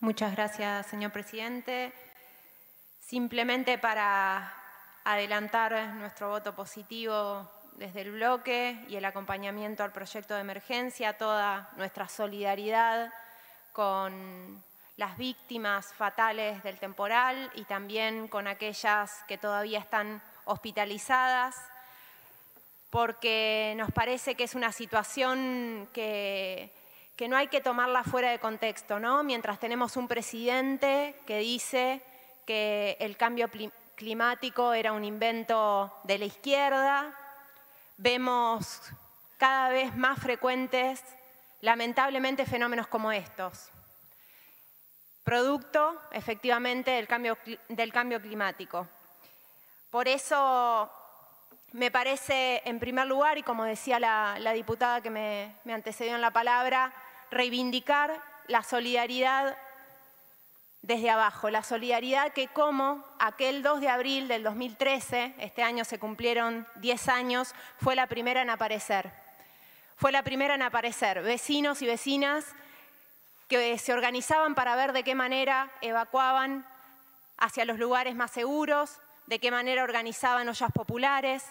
Muchas gracias, señor presidente. Simplemente para adelantar nuestro voto positivo desde el bloque y el acompañamiento al proyecto de emergencia, toda nuestra solidaridad con las víctimas fatales del temporal y también con aquellas que todavía están hospitalizadas, porque nos parece que es una situación que que no hay que tomarla fuera de contexto, ¿no? Mientras tenemos un presidente que dice que el cambio climático era un invento de la izquierda, vemos cada vez más frecuentes, lamentablemente, fenómenos como estos, producto, efectivamente, del cambio, climático. Por eso me parece, en primer lugar, y como decía la, diputada que me antecedió en la palabra, reivindicar la solidaridad desde abajo, la solidaridad que como aquel 2 de abril del 2013, este año se cumplieron 10 años, fue la primera en aparecer. Fue la primera en aparecer, vecinos y vecinas que se organizaban para ver de qué manera evacuaban hacia los lugares más seguros, de qué manera organizaban ollas populares,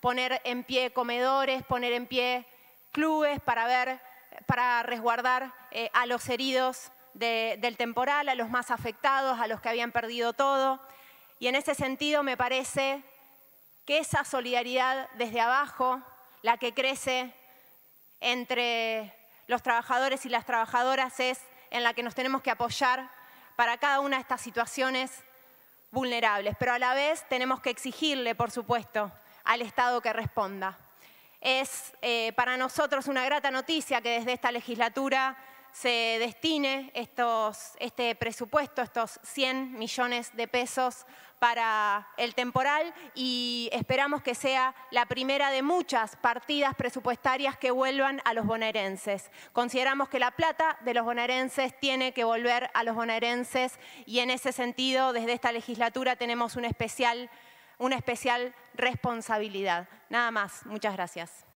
poner en pie comedores, poner en pie clubes para ver para resguardar eh, a los heridos del temporal, a los más afectados, a los que habían perdido todo. Y en ese sentido me parece que esa solidaridad desde abajo, la que crece entre los trabajadores y las trabajadoras, es en la que nos tenemos que apoyar para cada una de estas situaciones vulnerables. Pero a la vez tenemos que exigirle, por supuesto, al Estado que responda. Es eh, para nosotros una grata noticia que desde esta legislatura se destine este presupuesto, estos 100 millones de pesos para el temporal y esperamos que sea la primera de muchas partidas presupuestarias que vuelvan a los bonaerenses. Consideramos que la plata de los bonaerenses tiene que volver a los bonaerenses y en ese sentido desde esta legislatura tenemos un especial una especial responsabilidad. Nada más, muchas gracias.